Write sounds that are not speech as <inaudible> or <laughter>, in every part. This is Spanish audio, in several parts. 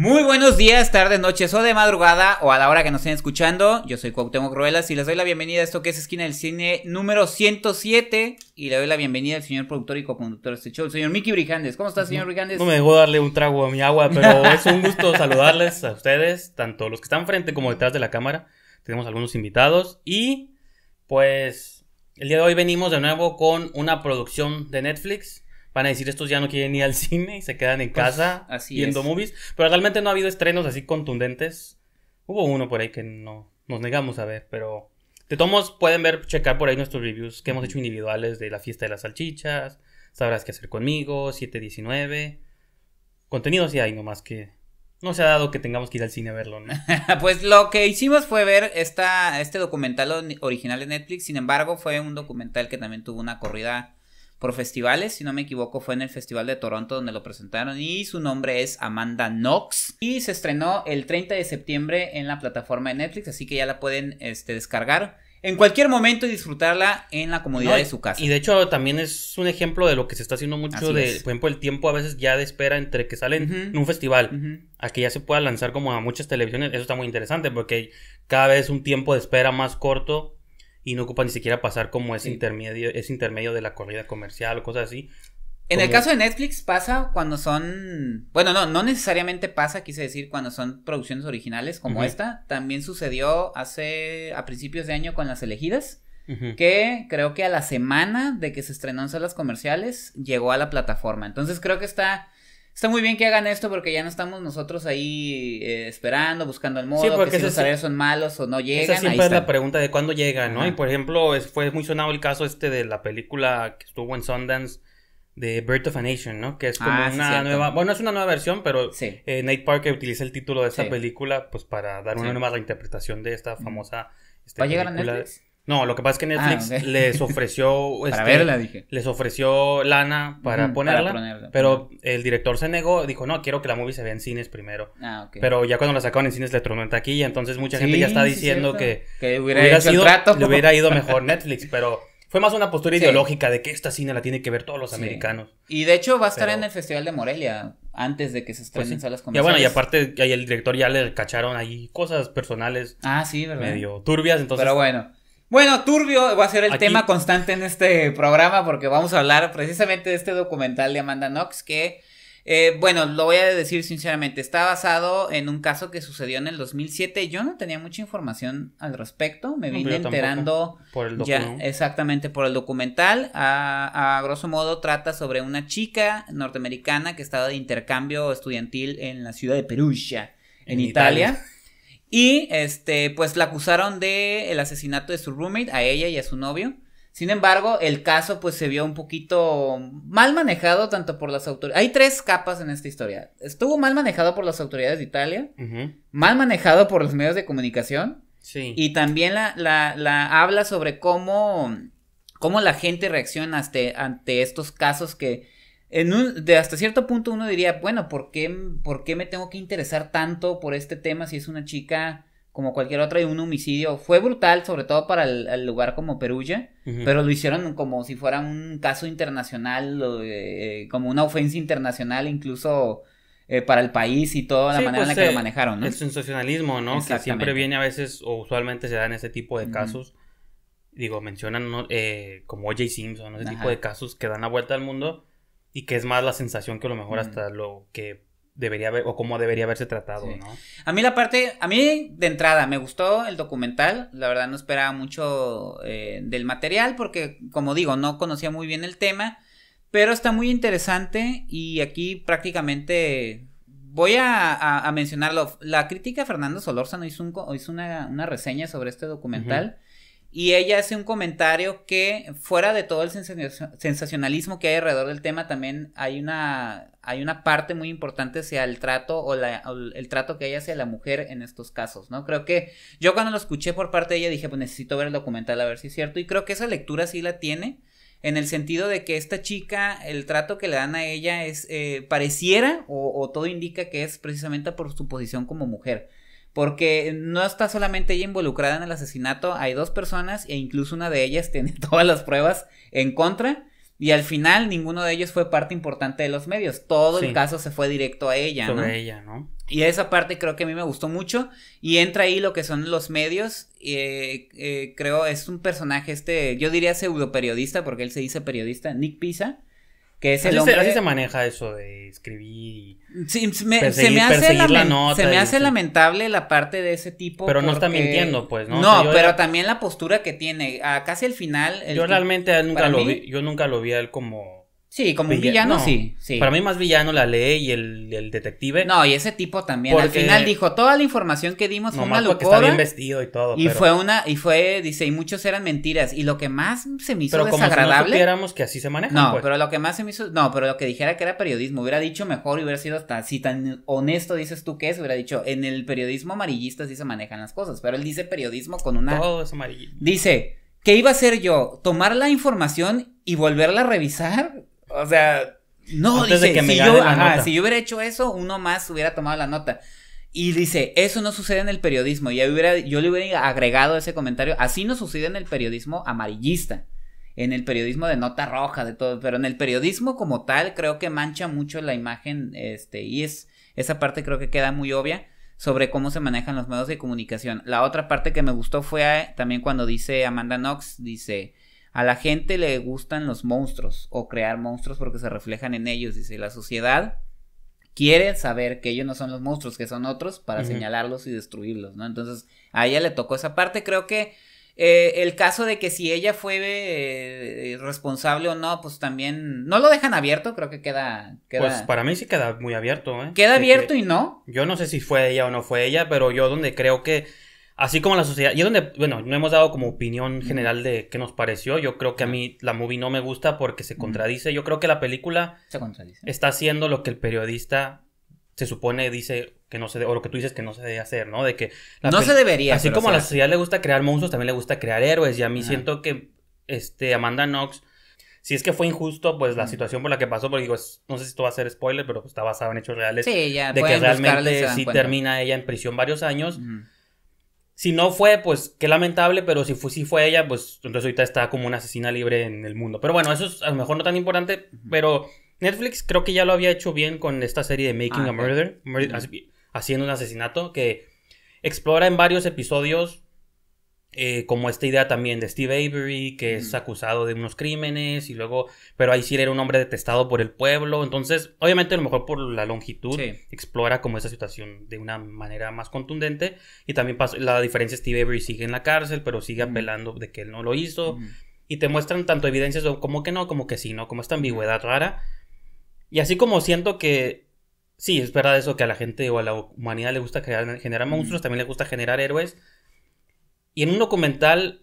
Muy buenos días, tardes, noches o de madrugada o a la hora que nos estén escuchando. Yo soy Cuauhtémoc Ruelas y les doy la bienvenida a esto que es Esquina del Cine número 107 y le doy la bienvenida al señor productor y coconductor de este show, el señor Mickey Brijandes. ¿Cómo está, señor Brijandes? No me dejó darle un trago a mi agua, pero <laughs> es un gusto saludarles a ustedes, tanto los que están frente como detrás de la cámara. Tenemos algunos invitados y pues el día de hoy venimos de nuevo con una producción de Netflix van a decir estos ya no quieren ir al <laughs> cine y se quedan en pues, casa viendo movies. Pero realmente no ha habido estrenos así contundentes. Hubo uno por ahí que no nos negamos a ver, pero de todos pueden ver, checar por ahí nuestros reviews que hemos hecho individuales de la fiesta de las salchichas, sabrás qué hacer conmigo, 719. Contenido sí hay, nomás que no se ha dado que tengamos que ir al cine a verlo, <laughs> pues lo que hicimos fue ver esta, este documental original de Netflix, sin embargo fue un documental que también tuvo una corrida por festivales, si no me equivoco fue en el Festival de Toronto donde lo presentaron y su nombre es Amanda Knox y se estrenó el 30 de septiembre en la plataforma de Netflix, así que ya la pueden este, descargar en cualquier momento y disfrutarla en la comodidad de su casa. Y de hecho también es un ejemplo de lo que se está haciendo mucho de, por ejemplo, el tiempo a veces ya de espera entre que salen en un festival a que ya se pueda lanzar como a muchas televisiones, eso está muy interesante porque cada vez un tiempo de espera más corto y no ocupa ni siquiera pasar como ese, intermedio, intermedio de la corrida comercial o cosas así. En el caso de Netflix pasa cuando son, bueno, no, no necesariamente pasa, quise decir, cuando son producciones originales como esta. También sucedió hace, a principios de año con las elegidas, que creo que a la semana de que se estrenó en salas comerciales llegó a la plataforma. Entonces creo que está Está muy bien que hagan esto porque ya no estamos nosotros ahí eh, esperando, buscando el modo, sí, porque que si son malos o no llegan. Esa siempre ahí es la pregunta de cuándo llegan, ¿no? Y por ejemplo, fue muy sonado el caso este de la película que estuvo en Sundance de Birth of a Nation, ¿no? Que es como ah, una nueva, bueno, es una nueva versión, pero eh, Nate Parker utiliza el título de esta película pues para dar una nueva interpretación de esta famosa... este. ¿Va a llegar Netflix? No, lo que pasa es que Netflix ah, les ofreció. <laughs> Este, verla, dije. Les ofreció lana para, ponerla, Pero el director se negó, dijo: No, quiero que la movie se vea en cines primero. Ah, Pero ya cuando la sacaron en cines le tronó aquí y Entonces mucha gente ya está diciendo que. Que hubiera, Le hubiera ido <laughs> mejor Netflix, pero. Fue más una postura ideológica de que esta cine la tiene que ver todos los americanos. Y de hecho va a estar en el Festival de Morelia antes de que se estrenen pues salas comerciales. Ya bueno, y aparte el director ya le cacharon ahí cosas personales. Ah, sí, ¿verdad? Medio turbias, entonces. Pero bueno. Bueno, turbio va a ser el tema constante en este programa porque vamos a hablar precisamente de este documental de Amanda Knox que, eh, bueno, lo voy a decir sinceramente, está basado en un caso que sucedió en el 2007. Yo no tenía mucha información al respecto, me vine enterando por el ya exactamente por el documental. A, a, grosso modo trata sobre una chica norteamericana que estaba de intercambio estudiantil en la ciudad de Perugia, en, Italia. Italia <laughs> Y este, pues la acusaron de el asesinato de su roommate, a ella y a su novio. Sin embargo, el caso pues se vio un poquito mal manejado tanto por las autoridades. Hay tres capas en esta historia. Estuvo mal manejado por las autoridades de Italia, mal manejado por los medios de comunicación. Sí. Y también la, la, la habla sobre cómo, cómo la gente reacciona ante, ante estos casos que, en un, de hasta cierto punto uno diría, bueno, ¿por qué, ¿por qué me tengo que interesar tanto por este tema si es una chica como cualquier otra y un homicidio? Fue brutal, sobre todo para el, lugar como Perú pero lo hicieron como si fuera un caso internacional, eh, como una ofensa internacional incluso eh, para el país y toda la manera en la pues, que lo eh, manejaron. ¿no? El sensacionalismo, ¿no? Que siempre viene a veces o usualmente se dan ese tipo de casos. Digo, mencionan como O.J. Simpson, ese tipo de casos que dan la vuelta al mundo y que es más la sensación que a lo mejor mm. hasta lo que debería haber o cómo debería haberse tratado, ¿no? A mí la parte, a mí de entrada me gustó el documental, la verdad no esperaba mucho eh, del material porque como digo, no conocía muy bien el tema, pero está muy interesante y aquí prácticamente voy a, mencionarlo. La crítica Fernando Solórzano hizo, hizo una, reseña sobre este documental. Y ella hace un comentario que fuera de todo el sensacionalismo que hay alrededor del tema, también hay una, hay una parte muy importante hacia el trato o, el trato que hay hacia la mujer en estos casos, ¿no? Creo que yo cuando lo escuché por parte de ella dije, pues necesito ver el documental a ver si es cierto. Y creo que esa lectura sí la tiene, en el sentido de que esta chica, el trato que le dan a ella es, eh, pareciera o, o todo indica que es precisamente por su posición como mujer porque no está solamente ella involucrada en el asesinato, hay dos personas e incluso una de ellas <laughs> tiene todas las pruebas en contra y al final ninguno de ellos fue parte importante de los medios, todo el caso se fue directo a ella, ¿no? ella, ¿no? Y esa parte creo que a mí me gustó mucho y entra ahí lo que son los medios, eh, eh creo es un personaje este, yo diría pseudo periodista porque él se dice periodista, Nick Pisa así Se, maneja eso de escribir y. se, me la nota se me hace lamentable la parte de ese tipo. Pero no está mintiendo, pues, ¿no? No, pero también la postura que tiene. A casi el final. yo realmente nunca lo vi. Yo nunca lo vi a él como Sí, como un villano, sí, sí, Para mí más villano la ley y el, detective. No, y ese tipo también. Al final dijo, toda la información que dimos fue una está bien vestido y todo. Y fue una, y fue, dice, y muchos eran mentiras. Y lo que más se me hizo pero Como si no que así se maneja. No, pues. pero lo que más se me hizo, no, pero lo que dijera que era periodismo, hubiera dicho mejor y hubiera sido hasta, si tan honesto dices tú que es, hubiera dicho, en el periodismo amarillista sí se manejan las cosas. Pero él dice periodismo con una. Todo es amarillista. Dice, ¿qué iba a hacer yo? ¿Tomar la información y volverla a revisar? O sea, no, dice, que si, yo, hubiera hecho eso, uno más hubiera tomado la nota. Y dice, eso no sucede en el periodismo. Y yo le hubiera agregado ese comentario. Así no sucede en el periodismo amarillista. En el periodismo de nota roja, de todo. Pero en el periodismo como tal, creo que mancha mucho la imagen. Este, y es, esa parte creo que queda muy obvia sobre cómo se manejan los medios de comunicación. La otra parte que me gustó fue eh, también cuando dice Amanda Knox, dice, a la gente le gustan los monstruos o crear monstruos porque se reflejan en ellos. Dice, la sociedad quiere saber que ellos no son los monstruos, que son otros, para señalarlos y destruirlos, ¿no? Entonces, a ella le tocó esa parte. Creo que eh, el caso de que si ella fue eh, eh, responsable o no, pues también no lo dejan abierto, creo que queda... pues para mí sí queda muy abierto, ¿eh? Queda abierto y no. Yo no sé si fue ella o no fue ella, pero yo donde creo que Así como la sociedad. Y es donde, bueno, no hemos dado como opinión general de qué nos pareció. Yo creo que a mí la movie no me gusta porque se contradice. Yo creo que la película se contradice. está haciendo lo que el periodista se supone dice que no se debe, o lo que tú dices que no se debe hacer, ¿no? De que no se debería. Así como a la sociedad le gusta crear monstruos, también le gusta crear héroes. Y a mí siento que este Amanda Knox, si es que fue injusto, pues la situación por la que pasó, porque digo, no sé si esto va a ser spoiler, pero pues, está basado en hechos reales. Sí, ya. De que realmente sí termina ella en prisión varios años. Si no fue, pues qué lamentable, pero si fue, fue ella, pues entonces ahorita está como una asesina libre en el mundo. Pero bueno, eso es a lo mejor no tan importante, pero Netflix creo que ya lo había hecho bien con esta serie de Making ah, a murder haciendo un asesinato, que explora en varios episodios eh, como esta idea también de Steve Avery, que es acusado de unos crímenes, y luego, pero ahí sí era un hombre detestado por el pueblo, entonces, obviamente a lo mejor por la longitud, explora como esa situación de una manera más contundente, y también la diferencia, Steve Avery sigue en la cárcel, pero sigue apelando de que él no lo hizo, y te muestran tanto evidencias como que no, como que sí, ¿no? Como esta ambigüedad rara, y así como siento que... Sí, es verdad eso que a la gente o a la humanidad le gusta crear, generar monstruos, también le gusta generar héroes, y en un documental,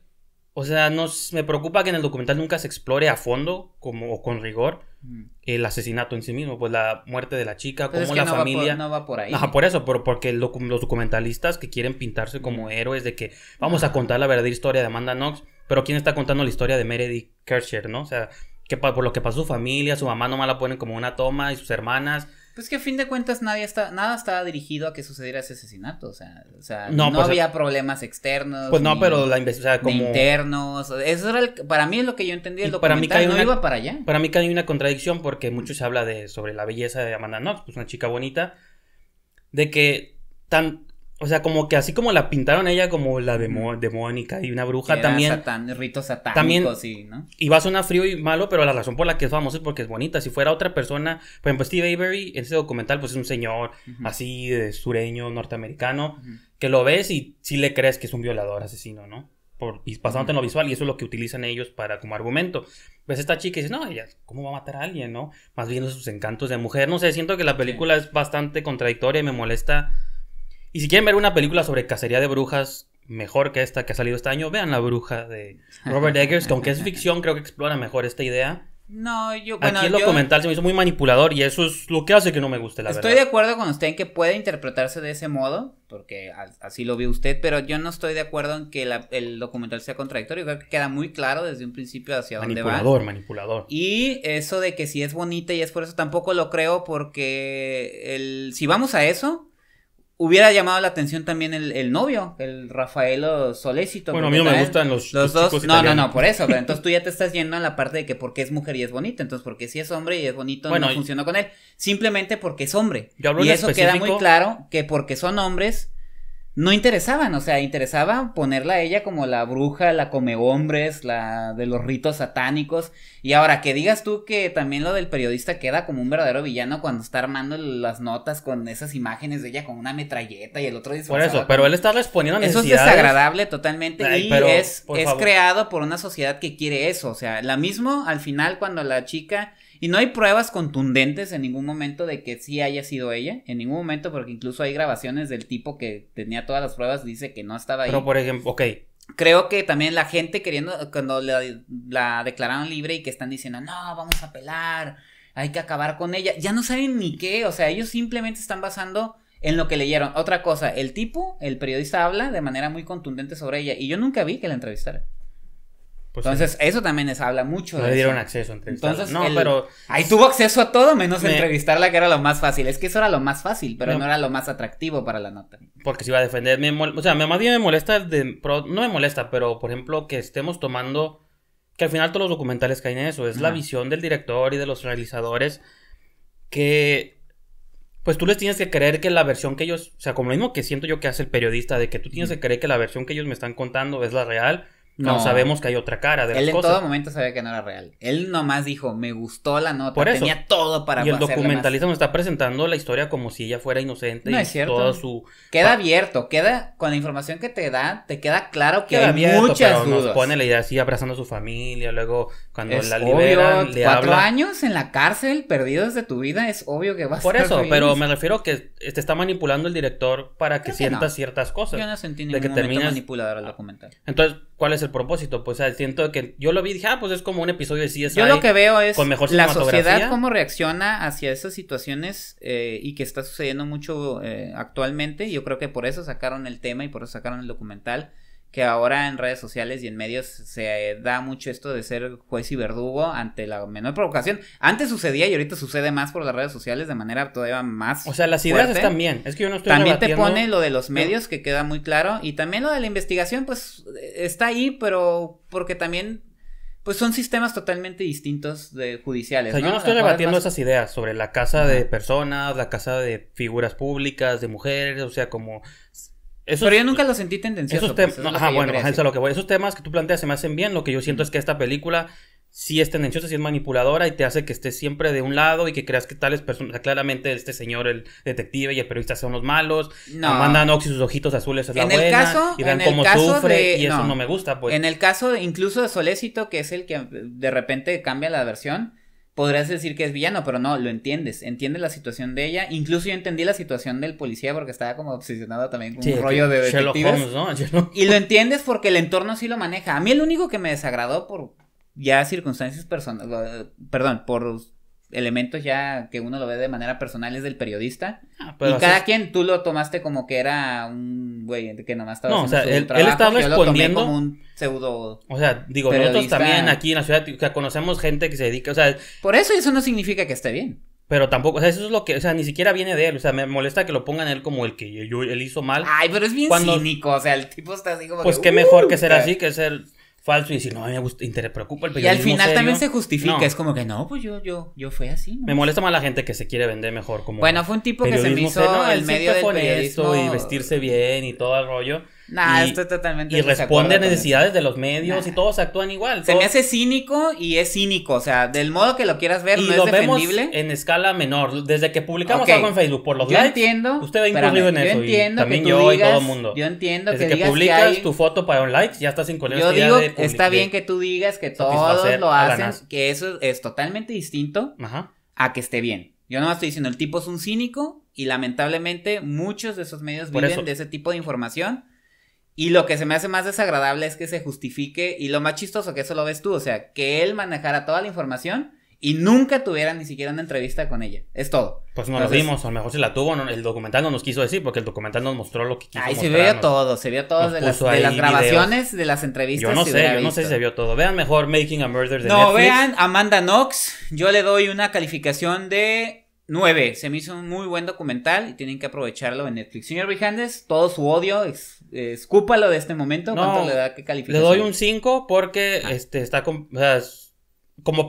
o sea, nos, me preocupa que en el documental nunca se explore a fondo como, o con rigor mm. el asesinato en sí mismo, pues la muerte de la chica, pues como la familia. no va por ahí. Ajá, por eso, pero porque los documentalistas que quieren pintarse como mm. héroes de que vamos a contar la verdadera historia de Amanda Knox, pero ¿quién está contando la historia de Meredith Kircher, no? O sea, que por lo que pasó su familia, su mamá nomás la ponen como una toma y sus hermanas pues que a fin de cuentas nadie está, nada estaba dirigido a que sucediera ese asesinato, o sea, o sea no, pues, había problemas externos. Pues no, pero la investigación, Internos, eso era para mí es lo que yo entendí, el para mí no iba para allá. Para mí cae una contradicción porque mucho se habla de, sobre la belleza de Amanda Knox, pues una chica bonita, de que tan, o sea, como que así como la pintaron ella como la de demónica y una bruja también. ritos también, Y va a sonar frío y malo, pero la razón por la que es famosa es porque es bonita. Si fuera otra persona, por ejemplo, Steve Avery, en ese documental, pues es un señor así sureño, norteamericano, que lo ves y sí le crees que es un violador, asesino, ¿no? Por, y pasándote en lo visual, y eso es lo que utilizan ellos para como argumento. Ves esta chica y dices, no, ella, ¿cómo va a matar a alguien, no? Más bien sus encantos de mujer. No sé, siento que la película es bastante contradictoria y me molesta y si quieren ver una película sobre cacería de brujas mejor que esta que ha salido este año, vean La Bruja de Robert Eggers, que aunque es ficción, creo que explora mejor esta idea. No, yo bueno, Aquí el documental se me hizo muy manipulador y eso es lo que hace que no me guste la estoy verdad. Estoy de acuerdo con usted en que puede interpretarse de ese modo, porque así lo vio usted, pero yo no estoy de acuerdo en que el documental sea contradictorio. Creo que queda muy claro desde un principio hacia dónde va. Manipulador, manipulador. Y eso de que si es bonita y es por eso tampoco lo creo, porque el, si vamos a eso, Hubiera llamado la atención también el, novio, el Rafael Solécito. Bueno, a mí no me gustan los, dos. no, no, no, por eso. entonces tú ya te estás yendo a la parte de que porque es mujer y es bonito. Entonces, porque si es hombre y es bonito, no funciona con él. Simplemente porque es hombre. y eso queda muy claro que porque son hombres no interesaban, o sea, interesaba ponerla a ella como la bruja, la come hombres, la de los ritos satánicos. Y ahora que digas tú que también lo del periodista queda como un verdadero villano cuando está armando las notas con esas imágenes de ella con una metralleta y el otro Por eso, pero él está respondiendo a Eso es desagradable totalmente y es, es creado por una sociedad que quiere eso, o sea, la mismo al final cuando la chica y no hay pruebas contundentes en ningún momento de que sí haya sido ella, en ningún momento, porque incluso hay grabaciones del tipo que tenía todas las pruebas, dice que no estaba ahí. Pero por ejemplo, ok, creo que también la gente queriendo, cuando la, la, declararon libre y que están diciendo, no, vamos a pelar, hay que acabar con ella, ya no saben ni qué, o sea, ellos simplemente están basando en lo que leyeron. Otra cosa, el tipo, el periodista habla de manera muy contundente sobre ella y yo nunca vi que la entrevistara. Pues Entonces, eso también les habla mucho. le dieron acceso a Entonces, no, pero. Ahí tuvo acceso a todo menos entrevistarla, que era lo más fácil. Es que eso era lo más fácil, pero no, era lo más atractivo para la nota. Porque si iba a defender. Me, o sea, más bien me molesta. De, no me molesta, pero por ejemplo, que estemos tomando. Que al final todos los documentales caen en eso. Es la visión del director y de los realizadores. Que. Pues tú les tienes que creer que la versión que ellos. O sea, como lo mismo que siento yo que hace el periodista, de que tú tienes que creer que la versión que ellos me están contando es la real no. sabemos que hay otra cara de las Él en todo momento sabía que no era real. Él nomás dijo, me gustó la nota, tenía todo para Y el documentalista nos está presentando la historia como si ella fuera inocente. No es cierto. Queda abierto, queda con la información que te da, te queda claro que hay muchas dudas. Nos pone la idea así abrazando a su familia, luego cuando la liberan, cuatro años en la cárcel, perdidos de tu vida, es obvio que vas Por Por eso, pero me refiero que te está manipulando el director para que, sientas ciertas cosas. Yo no sentí de que manipulador al documental. Entonces, ¿cuál es el propósito. Pues, siento que yo lo vi y dije, ah, pues es como un episodio de CSI. Yo lo que veo es la sociedad cómo reacciona hacia esas situaciones eh, y que está sucediendo mucho eh, actualmente. Yo creo que por eso sacaron el tema y por eso sacaron el documental que ahora en redes sociales y en medios se da mucho esto de ser juez y verdugo ante la menor provocación. Antes sucedía y ahorita sucede más por las redes sociales de manera todavía más. O sea, las ideas están bien. Es que yo no estoy También te pone lo de los medios, que queda muy claro. Y también lo de la investigación, pues está ahí, pero porque también pues son sistemas totalmente distintos de judiciales. O sea, yo no estoy debatiendo esas ideas sobre la casa de personas, la casa de figuras públicas, de mujeres, o sea, como pero yo nunca lo sentí tendencioso. Esos pues, temas, lo que Esos temas que tú planteas se me hacen bien. Lo que yo siento es que esta película sí es tendenciosa, sí es manipuladora y te hace que estés siempre de un lado y que creas que tales personas, claramente este señor, el detective y el periodista son los malos. No. Mandan Oxy y sus ojitos azules es en la buena. y vean en sufre y eso no. me gusta, pues. En el caso incluso de Solécito, que es el que de repente cambia la versión podrías decir que es villano, pero no, lo entiendes, entiendes la situación de ella. Incluso yo entendí la situación del policía porque estaba como obsesionado también con un rollo de detectives. <laughs> Y lo entiendes porque el entorno sí lo maneja. A mí el único que me desagradó por ya circunstancias personales, perdón, por elementos ya que uno lo ve de manera personal es del periodista. Ah, y cada quien tú lo tomaste como que era un güey que nomás estaba haciendo él, trabajo. estaba respondiendo como un pseudo O sea, digo, nosotros también aquí en la ciudad conocemos gente que se dedica, o sea, por eso eso no significa que esté bien. Pero tampoco, o sea, eso es lo que, o sea, ni siquiera viene de él, o sea, me molesta que lo pongan él como el que él hizo mal. Ay, pero es bien Cuando, cínico, o sea, el tipo está así como Pues qué mejor que uh, ser así que ser falso y decir, no, me gusta, preocupa el periodismo. Y al final también se justifica, es como que no, pues yo, yo, yo fue así. Me molesta más la gente que se quiere vender mejor como. Bueno, fue un tipo que se me hizo el medio del periodismo. Y vestirse bien y todo el rollo y, totalmente. Y responde a necesidades de los medios y todos actúan igual. Se me hace cínico y es cínico. O sea, del modo que lo quieras ver, no es defendible. Vemos en escala menor. Desde que publicamos algo en Facebook por los yo Entiendo, usted va incluido en yo eso. Entiendo también yo y todo el mundo. Yo entiendo Desde que, publicas tu foto para un like, ya estás incluido Yo digo, está bien que tú digas que todos lo hacen, que eso es totalmente distinto a que esté bien. Yo no estoy diciendo, el tipo es un cínico y lamentablemente muchos de esos medios viven de ese tipo de información y lo que se me hace más desagradable es que se justifique, y lo más chistoso que eso lo ves tú, o sea, que él manejara toda la información y nunca tuviera ni siquiera una entrevista con ella. Es todo. Pues no lo vimos, a lo mejor se la tuvo, el documental no nos quiso decir, porque el documental nos mostró lo que quiso Ahí se vio todo, se vio todo de las, grabaciones, de las entrevistas. Yo no sé, yo no sé si se vio todo. Vean mejor Making a Murder de No, vean Amanda Knox, yo le doy una calificación de 9. Se me hizo un muy buen documental y tienen que aprovecharlo en Netflix. Señor Vijandes, todo su odio es escúpalo de este momento. ¿Cuánto le da? ¿Qué calificación? Le doy un 5 porque ah. este, está como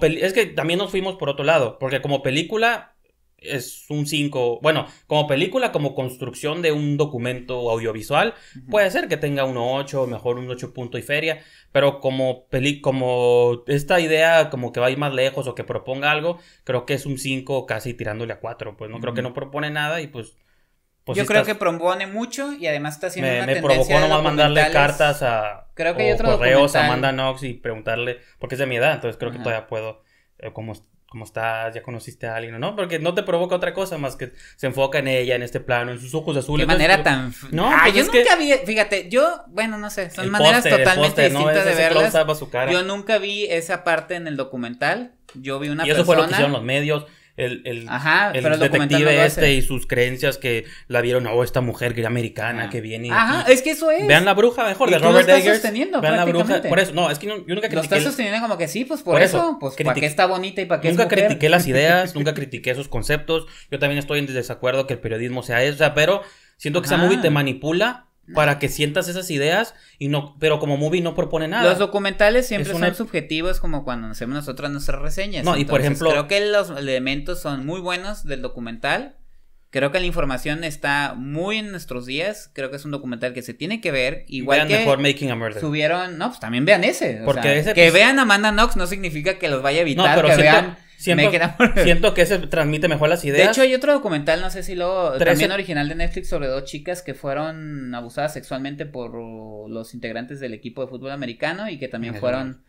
es que también nos fuimos por otro lado, porque como película es un 5, bueno, como película, como construcción de un documento audiovisual, puede ser que tenga un 8, mejor un 8 punto y feria, pero como peli como esta idea como que va ir más lejos o que proponga algo, creo que es un 5 casi tirándole a 4, pues no creo que no propone nada y pues pues yo creo que prongone mucho y además está haciendo me, me provocó nomás mandarle cartas a creo que correos a Amanda Knox y preguntarle porque es de mi edad entonces creo que todavía puedo eh, como cómo estás ya conociste a alguien no porque no te provoca otra cosa más que se enfoca en ella en este plano en sus ojos azules qué manera tan no ah, pues yo nunca vi fíjate yo bueno no sé son maneras totalmente distintas de verlas yo nunca vi esa parte en el documental yo vi una y eso fue lo que hicieron los medios el, el, Ajá, el detective este y sus creencias que la vieron, oh, esta mujer que americana ah. que viene. Ajá, es que eso es. Vean la bruja mejor de Robert Eggers. sosteniendo, Vean la bruja. Por eso, no, es que yo nunca critiqué. Lo estás sosteniendo como que sí, pues por, eso, Pues para qué está bonita y para qué Nunca es mujer? critiqué las <laughs> ideas, nunca critiqué esos conceptos. Yo también estoy en desacuerdo que el periodismo sea eso, pero siento que esa movie te manipula para que sientas esas ideas y no pero como movie no propone nada los documentales siempre son subjetivos como cuando hacemos nosotros nuestras reseñas no y por ejemplo creo que los elementos son muy buenos del documental creo que la información está muy en nuestros días creo que es un documental que se tiene que ver igual vean que mejor Making a Murder subieron no pues también vean ese porque que pues vean Amanda Knox no significa que los vaya a evitar no, pero que vean Siento, que se transmite mejor las ideas. De hecho, hay otro documental, no sé si lo. También original de Netflix sobre dos chicas que fueron abusadas sexualmente por los integrantes del equipo de fútbol americano y que también fueron.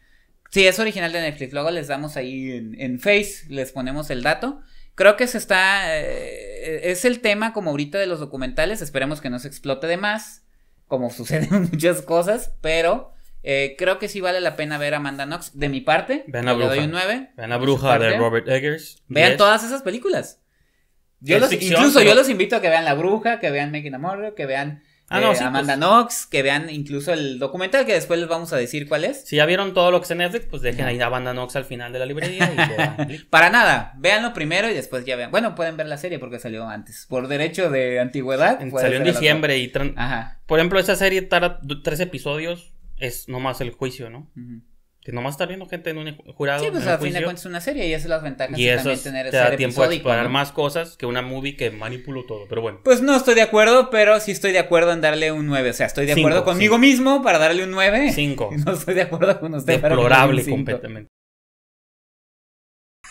Sí, es original de Netflix. Luego les damos ahí en, en Face, les ponemos el dato. Creo que se está. Eh, es el tema como ahorita de los documentales. Esperemos que no se explote de más, como <laughs> suceden muchas cosas, pero eh, creo que sí vale la pena ver a Amanda Knox. De mi parte, Vean a le Bruja. doy un 9. Ven a Bruja de Robert Eggers. Vean todas esas películas. incluso yo los invito a que vean La Bruja, que vean Making a que vean ah, eh, Amanda pues. Knox, que vean incluso el documental que después les vamos a decir cuál es. Si ya vieron todo lo que es en Netflix, pues dejen ahí a Amanda Knox al final de la librería. <laughs> Para nada, véanlo primero y después ya vean. Bueno, pueden ver la serie porque salió antes. Por derecho de antigüedad. salió en diciembre y... Por ejemplo, esa serie tarda tres episodios es nomás el juicio, ¿no? Que nomás está viendo gente en un jurado. Sí, pues a fin de cuentas es una serie y esas las ventajas y de también tener te da tiempo explorar más cosas que una movie que manipulo todo, pero bueno. Pues no estoy de acuerdo, pero sí estoy de acuerdo en darle un 9. O sea, estoy de acuerdo conmigo mismo para darle un 9. 5. <laughs> No estoy de acuerdo con usted. Deplorable completamente.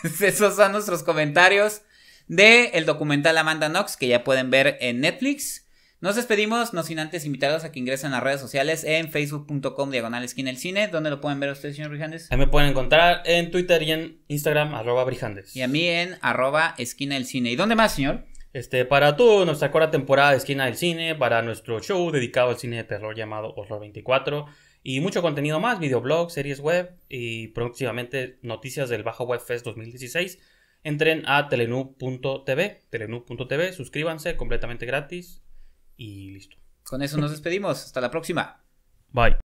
<laughs> Esos son nuestros comentarios del documental Amanda Knox que ya pueden ver en Netflix. Nos despedimos, no sin antes invitarlos a que ingresen a las redes sociales en facebook.com diagonal esquina el cine. ¿Dónde lo pueden ver ustedes, señor Brijandes? Ahí me pueden encontrar en Twitter y en Instagram, arroba Brijandes. Y a mí en arroba esquina el cine. ¿Y dónde más, señor? Este, para tú, nuestra cuarta temporada de Esquina del Cine, para nuestro show dedicado al cine de terror llamado Horror 24 y mucho contenido más, videoblogs, series web y próximamente noticias del Bajo Web Fest 2016. Entren a telenu.tv, telenu.tv, suscríbanse completamente gratis y listo. Con eso nos <laughs> despedimos. Hasta la próxima. Bye.